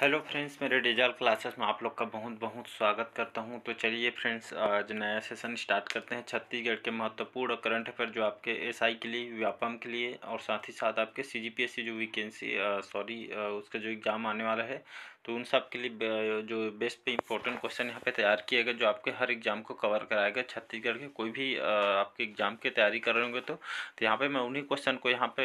hello friends मेरे digital classes में आप लोग का बहुत बहुत स्वागत करता हूं तो चलिए फ्रेंड्स आज नया सेशन स्टार्ट करते हैं छत्तीसगढ़ के महत्वपूर्ण करंट अफेयर जो आपके एसआई के लिए व्यापम के लिए और साथ ही साथ आपके सीजीपीएससी जो वीकेंसी सॉरी उसका जो एग्ज़ाम आने वाला है तो उन सब के लिए जो बेस्ट पे इम्पोर्टेंट क्वेश्चन यहाँ पे तैयार किए गए जो आपके हर एग्ज़ाम को कवर कराएगा छत्तीसगढ़ के कोई भी आपके एग्ज़ाम की तैयारी कर रहे होंगे तो तो यहाँ पे मैं उन्हीं क्वेश्चन को यहाँ पे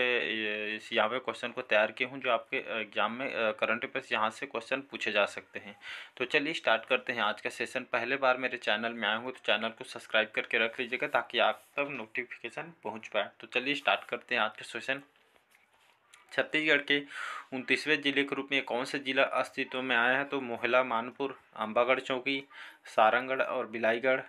इस यहाँ पे क्वेश्चन को तैयार किए हूँ जो आपके एग्ज़ाम में करंट अफेयर्स यहाँ से क्वेश्चन पूछे जा सकते हैं तो चलिए स्टार्ट करते हैं आज का सेशन पहले बार मेरे चैनल में आए हूँ तो चैनल को सब्सक्राइब करके रख लीजिएगा ताकि आप तक नोटिफिकेशन पहुँच पाए तो चलिए स्टार्ट करते हैं आज का सेशन छत्तीसगढ़ के उनतीसवें जिले के रूप में कौन से जिला अस्तित्व में आया है तो मोहला मानपुर अम्बागढ़ चौकी सारंगढ़ और बिलाईगढ़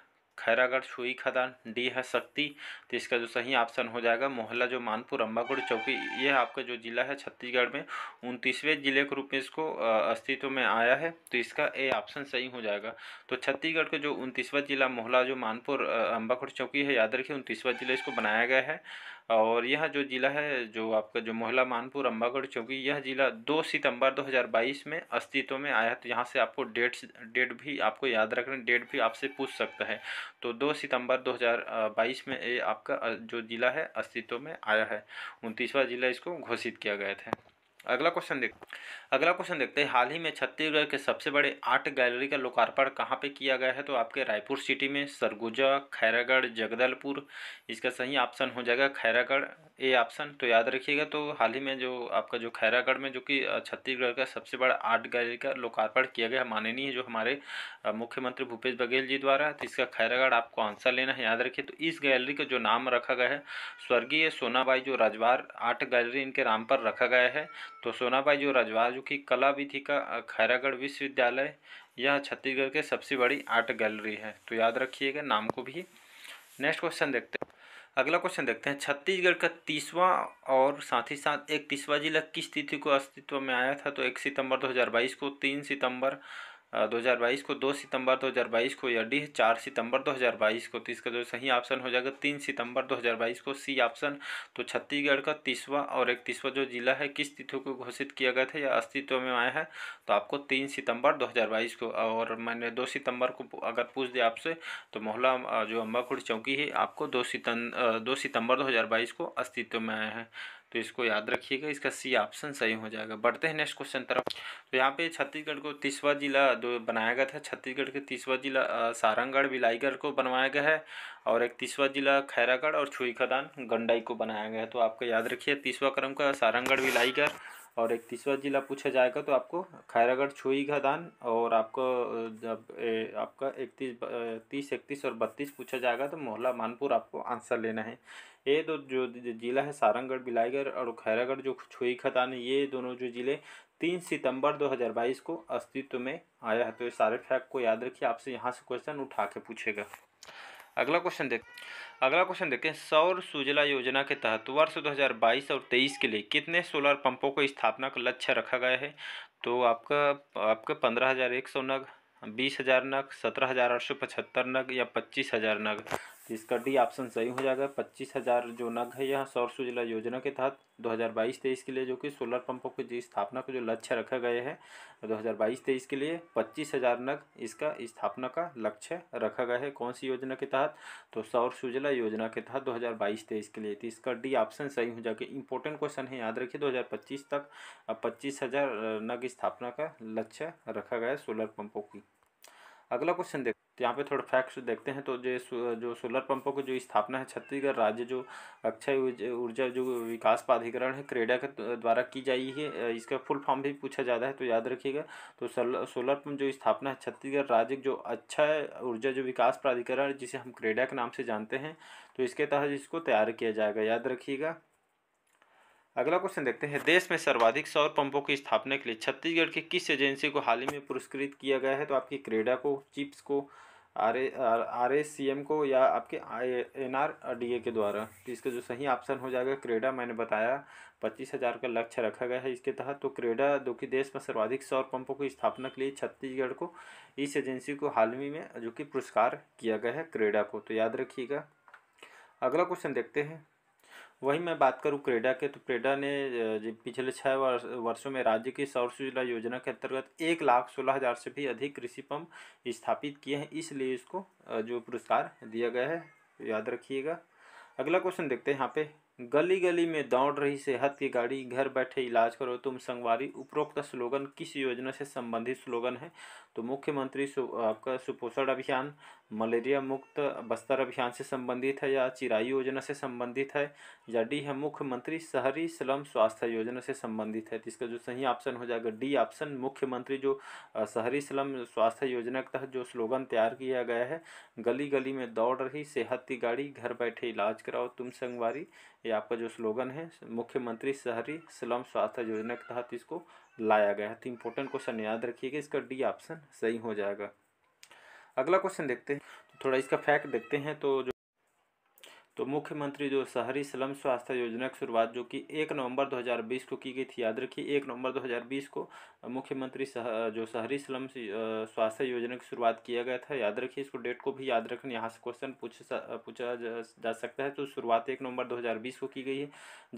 खैरागढ़ सुई खदान डी है शक्ति तो इसका जो सही ऑप्शन हो जाएगा मोहल्ला जो मानपुर अम्बागुड़ चौकी यह आपका जो ज़िला है छत्तीसगढ़ में उनतीसवें ज़िले के रूप में इसको अस्तित्व में आया है तो इसका ए ऑप्शन सही हो जाएगा तो छत्तीसगढ़ का जो उनतीसवा ज़िला मोहल्ला जो मानपुर अम्बागुड़ चौकी है याद रखिए उनतीसवा ज़िला इसको बनाया गया है और यह जो ज़िला है जो आपका जो मोहल्ला मानपुर अम्बागढ़ चौकी यह ज़िला 2 सितंबर 2022 में अस्तित्व में आया तो यहाँ से आपको डेट्स डेट भी आपको याद रखना डेट भी आपसे पूछ सकता है तो 2 सितंबर 2022 में ये आपका जो ज़िला है अस्तित्व में आया है उनतीसवां ज़िला इसको घोषित किया गया था अगला क्वेश्चन देखो अगला क्वेश्चन देखते हैं हाल ही में छत्तीसगढ़ के सबसे बड़े आर्ट गैलरी का लोकार्पण कहाँ पे किया गया है तो आपके रायपुर सिटी में सरगुजा खैरागढ़ जगदलपुर इसका सही ऑप्शन हो जाएगा खैरागढ़ ए ऑप्शन तो याद रखिएगा तो हाल ही में जो आपका जो खैरागढ़ में जो कि छत्तीसगढ़ का सबसे बड़ा आर्ट गैलरी का लोकार्पण किया गया माननीय जो हमारे मुख्यमंत्री भूपेश बघेल जी द्वारा तो इसका खैरागढ़ आपको आंसर लेना है याद रखिए तो इस गैलरी का जो नाम रखा गया है स्वर्गीय सोनाबाई जो राजवार आर्ट गैलरी इनके नाम पर रखा गया है तो सोनाबाई जो राजवार जो कि कला विधि का खैरागढ़ विश्वविद्यालय यह छत्तीसगढ़ के सबसे बड़ी आर्ट गैलरी है तो याद रखिएगा नाम को भी नेक्स्ट क्वेश्चन देखते हैं अगला क्वेश्चन देखते हैं छत्तीसगढ़ का तीसवा और साथ ही साथ एक तीसवा जिला किस तिथि को अस्तित्व में आया था तो एक सितंबर 2022 को तीन सितंबर 2022 को 2 सितंबर 2022 को या डी है चार सितंबर 2022 को तो इसका जो सही ऑप्शन हो जाएगा तीन सितंबर 2022 को सी ऑप्शन तो छत्तीसगढ़ का तीसवा और इकतीसवा जो जिला है किस तिथि को घोषित किया गया था या अस्तित्व में आया है तो आपको तीन सितंबर 2022 को और मैंने दो सितंबर को अगर पूछ दिया आपसे तो मोहला जो अम्बाखुड़ चौकी है आपको दो सितम दो सितंबर दो को अस्तित्व में आया है तो इसको याद रखिएगा इसका सी ऑप्शन सही हो जाएगा बढ़ते हैं नेक्स्ट क्वेश्चन तरफ तो यहाँ पे छत्तीसगढ़ को तीसवा जिला जो बनाया गया था छत्तीसगढ़ के तीसवा जिला सारंगढ़ बिलाईगढ़ को बनवाया गया है और एक तीसवा जिला खैरागढ़ और छुई खदान गंडाई को बनाया गया है तो आपको याद रखिए तीसवा क्रम का सारंगढ़ बिलाईगढ़ और एक तीसरा जिला पूछा जाएगा तो आपको खैरागढ़ छुई खदान और आपको जब ए, आपका इकतीस तीस इकतीस और बत्तीस पूछा जाएगा तो मोहल्ला मानपुर आपको आंसर लेना है ये दो जो जिला है सारंगढ़ बिलाईगढ़ और खैरागढ़ जो छुई खदान ये दोनों जो ज़िले तीन सितंबर 2022 को अस्तित्व में आया है तो ये सारे फैक्ट को याद रखिए आपसे यहाँ से क्वेश्चन उठा के पूछेगा अगला क्वेश्चन देख अगला क्वेश्चन देखें सौर सुजला योजना के तहत वर्ष 2022 और 23 के लिए कितने सोलर पंपों को स्थापना का लक्ष्य रखा गया है तो आपका आपका पंद्रह हज़ार एक सौ नग बीस हज़ार नग सत्रह हज़ार आठ सौ पचहत्तर नग या पच्चीस हज़ार नग इसका डी ऑप्शन सही हो जाएगा पच्चीस हज़ार जो नग है यह सौर सुजला योजना के तहत 2022-23 के लिए जो कि सोलर पंपों की स्थापना का जो लक्ष्य रखा गया है 2022-23 के लिए पच्चीस हज़ार नग इसका स्थापना का लक्ष्य रखा गया है कौन सी योजना के तहत तो सौर सुजला योजना के तहत 2022-23 के लिए तो इसका डी ऑप्शन सही हो जाएगा इंपॉर्टेंट क्वेश्चन है याद रखिए दो तक पच्चीस हज़ार नग स्थापना का लक्ष्य रखा गया है सोलर पंपों की अगला क्वेश्चन देख यहाँ पे थोड़ा फैक्ट्स देखते हैं तो जो जो सोलर पंपों की जो स्थापना है छत्तीसगढ़ राज्य जो अक्षय ऊर्जा जो विकास प्राधिकरण है क्रेडा के द्वारा की जाई है इसका फुल फॉर्म भी पूछा जाता है तो याद रखिएगा तो सोलर पंप जो स्थापना है छत्तीसगढ़ राज्य जो अक्षय अच्छा ऊर्जा जो विकास प्राधिकरण जिसे हम क्रेडा के नाम से जानते हैं तो इसके तहत इसको तैयार किया जाएगा याद रखिएगा अगला क्वेश्चन देखते हैं देश में सर्वाधिक सौर पंपों की स्थापना के लिए छत्तीसगढ़ की किस एजेंसी को हाल ही में पुरस्कृत किया गया है तो आपकी क्रेडा को चिप्स को R R S C M को या आपके एन आर डी ए के द्वारा तो इसका जो सही ऑप्शन हो जाएगा क्रेडा मैंने बताया पच्चीस हज़ार का लक्ष्य रखा गया है इसके तहत तो क्रेडा जो कि देश में सर्वाधिक सौर पंपों की स्थापना के लिए छत्तीसगढ़ को इस एजेंसी को हाल ही में जो कि पुरस्कार किया गया है क्रेडा को तो याद रखिएगा अगला क्वेश्चन देखते हैं वही मैं बात करूँ क्रेडा के तो क्रेडा ने पिछले छः वर्षों में राज्य की सौर सुजला योजना के अंतर्गत एक लाख सोलह हज़ार से भी अधिक कृषि पंप स्थापित किए हैं इसलिए इसको जो पुरस्कार दिया गया है याद रखिएगा अगला क्वेश्चन देखते हैं यहाँ पे गली गली में दौड़ रही सेहत की गाड़ी घर बैठे इलाज करो तुम संगवारी उपरोक्त स्लोगन किस योजना से संबंधित स्लोगन है तो मुख्यमंत्री सु, आपका सुपोषण अभियान मलेरिया मुक्त बस्तर अभियान से संबंधित है या चिराई योजना से संबंधित है या डी है मुख्यमंत्री शहरी स्लम स्वास्थ्य योजना से संबंधित है इसका जो सही ऑप्शन हो जाएगा डी ऑप्शन मुख्यमंत्री जो शहरी स्लम स्वास्थ्य योजना के तहत जो स्लोगन तैयार किया गया है गली गली में दौड़ रही सेहत की गाड़ी घर बैठे इलाज कराओ तुम संगवारी ये आपका जो स्लोगन है मुख्यमंत्री शहरी स्लम स्वास्थ्य योजना के तहत इसको लाया गया है तो इम्पोर्टेंट क्वेश्चन याद रखिएगा इसका डी ऑप्शन सही हो जाएगा अगला क्वेश्चन देखते हैं तो थोड़ा इसका फैक्ट देखते हैं तो जो तो मुख्यमंत्री जो शहरी स्लम स्वास्थ्य योजना की शुरुआत जो कि एक नवंबर 2020 को की गई थी याद रखिए एक नवंबर 2020 को मुख्यमंत्री सह, जो शहरी स्लम स्वास्थ्य योजना की शुरुआत किया गया था याद रखिए इसको डेट को भी याद रखना यहाँ से क्वेश्चन पूछ पूछा जा, सकता है तो शुरुआत एक नवंबर 2020 को की गई है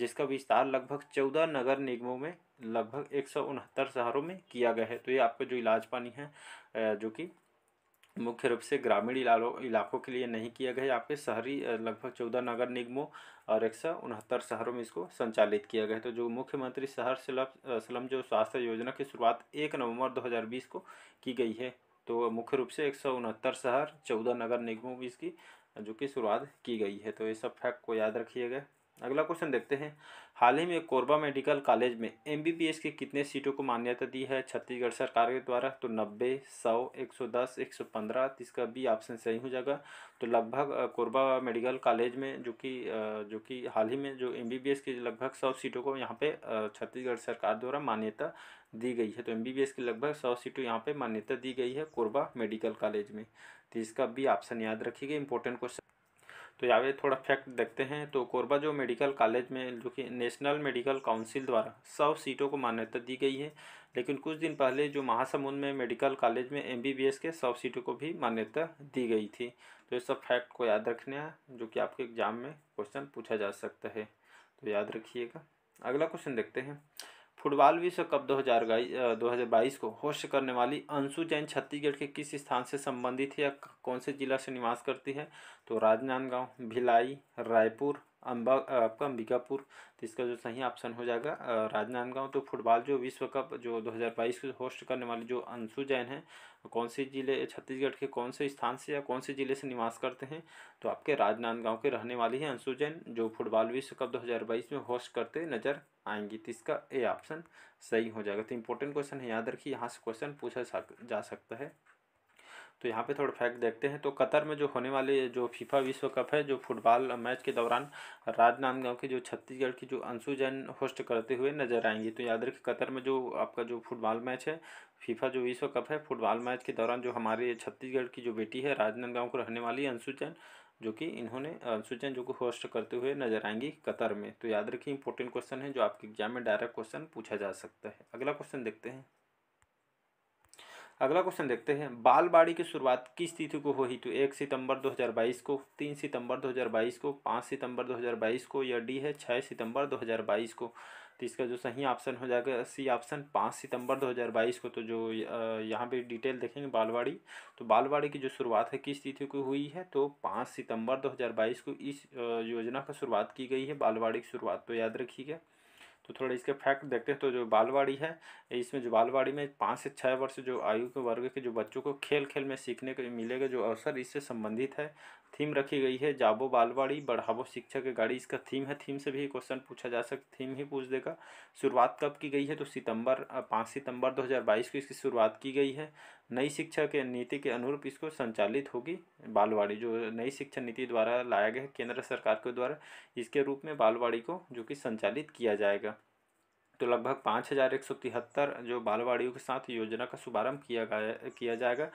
जिसका विस्तार लगभग चौदह नगर निगमों में लगभग एक शहरों में किया गया है तो ये आपका जो इलाज पानी है जो कि मुख्य रूप से ग्रामीण इलाकों के लिए नहीं किया गया आपके शहरी लगभग चौदह नगर निगमों और एक सौ उनहत्तर शहरों में इसको संचालित किया गया तो जो मुख्यमंत्री शहर सलम जो स्वास्थ्य योजना की शुरुआत एक नवंबर 2020 को की गई है तो मुख्य रूप से एक सौ उनहत्तर शहर चौदह नगर निगमों में इसकी जो कि शुरुआत की गई है तो ये सब फैक्ट को याद रखिएगा अगला क्वेश्चन देखते हैं हाल ही में कोरबा मेडिकल कॉलेज में एम के कितने सीटों को मान्यता दी है छत्तीसगढ़ सरकार के द्वारा तो नब्बे सौ एक सौ दस एक सौ पंद्रह तो इसका भी ऑप्शन सही हो जाएगा तो लगभग कोरबा मेडिकल कॉलेज में जो कि जो कि हाल ही में जो एम की लगभग सौ सीटों को यहाँ पे छत्तीसगढ़ सरकार द्वारा मान्यता दी गई है तो एम की लगभग सौ सीटों यहाँ पर मान्यता दी गई है कोरबा मेडिकल कॉलेज में तो इसका भी ऑप्शन याद रखिएगा इंपॉर्टेंट क्वेश्चन तो यहाँ पे थोड़ा फैक्ट देखते हैं तो कोरबा जो मेडिकल कॉलेज में जो कि नेशनल मेडिकल काउंसिल द्वारा सौ सीटों को मान्यता दी गई है लेकिन कुछ दिन पहले जो महासमुंद में मेडिकल कॉलेज में एमबीबीएस के सौ सीटों को भी मान्यता दी गई थी तो ये सब फैक्ट को याद रखना जो कि आपके एग्जाम में क्वेश्चन पूछा जा सकता है तो याद रखिएगा अगला क्वेश्चन देखते हैं फुटबॉल विश्व कप दो बाईस को होस्ट करने वाली अंशु जैन छत्तीसगढ़ के किस स्थान से संबंधित है या कौन से जिला से निवास करती है तो राजनांदगांव भिलाई रायपुर अम्बा आपका अंबिकापुर तो इसका जो सही ऑप्शन हो जाएगा राजनांदगांव तो फुटबॉल जो विश्व कप जो 2022 को होस्ट करने वाले जो अंशु जैन हैं कौन से जिले छत्तीसगढ़ के कौन से स्थान से या कौन से जिले से निवास करते हैं तो आपके राजनांदगांव के रहने वाले हैं अंशु जैन जो फुटबॉल विश्व कप दो में होस्ट करते नज़र आएंगी तो इसका ए ऑप्शन सही हो जाएगा तो इंपॉर्टेंट क्वेश्चन है याद रखिए यहाँ से क्वेश्चन पूछा जा सकता है तो यहाँ पे थोड़ा फैक्ट देखते हैं तो कतर में जो होने वाले जो फीफा विश्व कप है जो फुटबॉल मैच के दौरान राजनांदगांव के जो छत्तीसगढ़ की जो अंशु जैन होस्ट करते हुए नजर आएंगे तो याद रखिए कतर में जो आपका जो फुटबॉल मैच है फीफा जो विश्व कप है फुटबॉल मैच के दौरान जो हमारे छत्तीसगढ़ की जो बेटी है राजनांदगांव को रहने वाली अंशु जैन जो कि इन्होंने जैन जो को होस्ट करते हुए नजर आएंगी कतर में तो याद रखिए इंपॉर्टेंट क्वेश्चन है जो आपके एग्जाम में डायरेक्ट क्वेश्चन पूछा जा सकता है अगला क्वेश्चन देखते हैं अगला क्वेश्चन देखते हैं बालबाड़ी की शुरुआत किस तिथि को हुई तो एक सितंबर 2022 को तीन सितंबर 2022 को पाँच सितंबर 2022 को या डी है छः सितंबर 2022 को तो इसका जो सही ऑप्शन हो जाएगा सी ऑप्शन पाँच सितंबर 2022 को तो जो यहाँ पे डिटेल देखेंगे बालवाड़ी तो बालवाड़ी की जो शुरुआत है किस तिथि को हुई है तो पाँच सितंबर 2022 को इस योजना का शुरुआत की गई है बालवाड़ी की शुरुआत तो याद रखिएगा तो थोड़ा इसके फैक्ट देखते हैं तो जो बालवाड़ी है इसमें जो बालवाड़ी में पाँच से छः वर्ष जो आयु के वर्ग के जो बच्चों को खेल खेल में सीखने के मिलेगा जो अवसर इससे संबंधित है थीम रखी गई है जाबो बालवाड़ी बढ़ावो शिक्षा के गाड़ी इसका थीम है थीम से भी क्वेश्चन पूछा जा सकता थीम ही पूछ देगा शुरुआत कब की गई है तो सितंबर पाँच सितंबर 2022 को इसकी शुरुआत की गई है नई शिक्षा के नीति के अनुरूप इसको संचालित होगी बालवाड़ी जो नई शिक्षा नीति द्वारा लाया गया है केंद्र सरकार के द्वारा इसके रूप में बालवाड़ी को जो कि संचालित किया जाएगा तो लगभग पाँच हज़ार एक सौ तिहत्तर जो बालवाड़ियों के साथ योजना का शुभारंभ किया गया किया जाएगा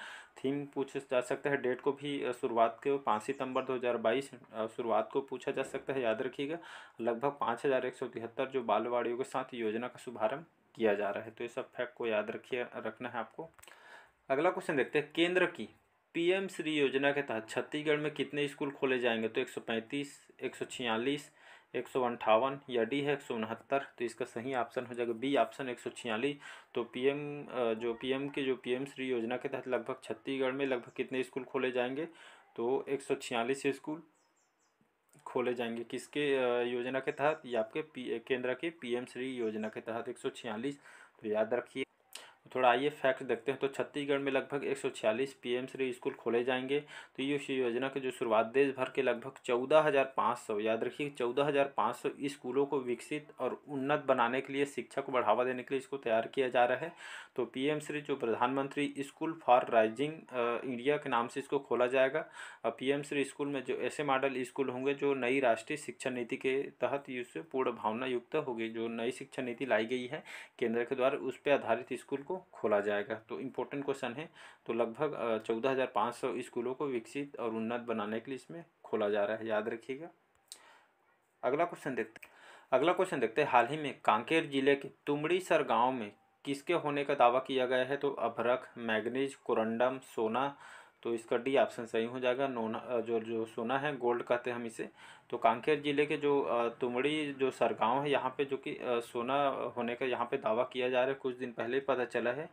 थीम पूछा जा सकता है डेट को भी शुरुआत के पाँच सितंबर 2022 शुरुआत को पूछा जा सकता है याद रखिएगा लगभग पाँच हज़ार एक सौ तिहत्तर जो बालवाड़ियों के साथ योजना का शुभारंभ किया जा रहा है तो ये सब फैक्ट को याद रखिए रखना है आपको अगला क्वेश्चन देखते हैं केंद्र की पीएम श्री योजना के तहत छत्तीसगढ़ में कितने स्कूल खोले जाएंगे तो 135, 146, एक सौ अंठावन या डी है एक सौ उनहत्तर तो इसका सही ऑप्शन हो जाएगा बी ऑप्शन एक सौ छियालीस तो पीएम जो पीएम के जो पीएम श्री योजना के तहत लगभग छत्तीसगढ़ में लगभग कितने स्कूल खोले जाएंगे तो एक सौ छियालीस स्कूल खोले जाएंगे किसके योजना के तहत या आपके पी केंद्र के पीएम श्री योजना के तहत एक सौ छियालीस तो याद रखिए तो थोड़ा आइए फैक्ट देखते हैं तो छत्तीसगढ़ में लगभग एक सौ छियालीस पी एम श्री स्कूल खोले जाएंगे तो ये उस योजना के जो शुरुआत देश भर के लगभग चौदह हज़ार पाँच सौ याद रखिए चौदह हज़ार पाँच सौ स्कूलों को विकसित और उन्नत बनाने के लिए शिक्षा को बढ़ावा देने के लिए इसको तैयार किया जा रहा है तो पी एम श्री जो प्रधानमंत्री स्कूल फॉर राइजिंग इंडिया के नाम से इसको खोला जाएगा पी एम श्री स्कूल में जो ऐसे मॉडल स्कूल होंगे जो नई राष्ट्रीय शिक्षा नीति के तहत इससे पूर्ण भावना युक्त होगी जो नई शिक्षा नीति लाई गई है केंद्र के द्वारा उस पर आधारित स्कूल को खोला जाएगा तो इम्पोर्टेंट क्वेश्चन है तो लगभग चौदह हज़ार पाँच सौ स्कूलों को विकसित और उन्नत बनाने के लिए इसमें खोला जा रहा है याद रखिएगा अगला क्वेश्चन देखते अगला क्वेश्चन देखते हैं हाल ही में कांकेर जिले के तुमड़ीसर गाँव में किसके होने का दावा किया गया है तो अभरक मैगनीज कोरंडम सोना तो इसका डी ऑप्शन सही हो जाएगा नोना जो जो सोना है गोल्ड कहते हैं हम इसे तो कांकेर ज़िले के जो तुमड़ी जो सरगांव है यहाँ पे जो कि सोना होने का यहाँ पे दावा किया जा रहा है कुछ दिन पहले ही पता चला है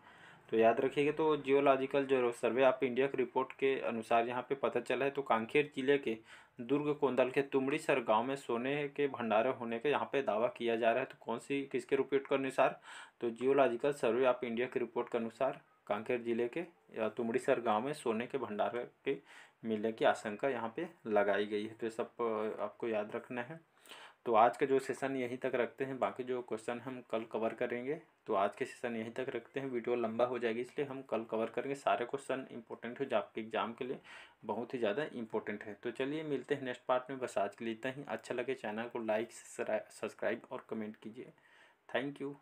तो याद रखिएगा तो जियोलॉजिकल जो सर्वे ऑफ इंडिया की रिपोर्ट के अनुसार यहाँ पे पता चला है तो कांकेर जिले के दुर्ग कोंदल के तुमड़ी सर गाँव में सोने के भंडारे होने का यहाँ पे दावा किया जा रहा है तो कौन सी किसके रिपोर्ट के अनुसार तो जियोलॉजिकल सर्वे ऑफ इंडिया की रिपोर्ट के अनुसार कांकेर जिले के या तुमड़ीसर तो गांव में सोने के भंडार के मिलने की आशंका यहाँ पे लगाई गई है तो ये सब आपको याद रखना है तो आज का जो सेशन यहीं तक रखते हैं बाकी जो क्वेश्चन हम कल कवर करेंगे तो आज के सेशन यहीं तक रखते हैं वीडियो लंबा हो जाएगी इसलिए हम कल कवर करेंगे सारे क्वेश्चन इंपॉर्टेंट है जो आपके एग्जाम के लिए बहुत ही ज़्यादा इंपॉर्टेंट है तो चलिए मिलते हैं नेक्स्ट पार्ट में बस आज के लिए इतना ही अच्छा लगे चैनल को लाइक सब्सक्राइब और कमेंट कीजिए थैंक यू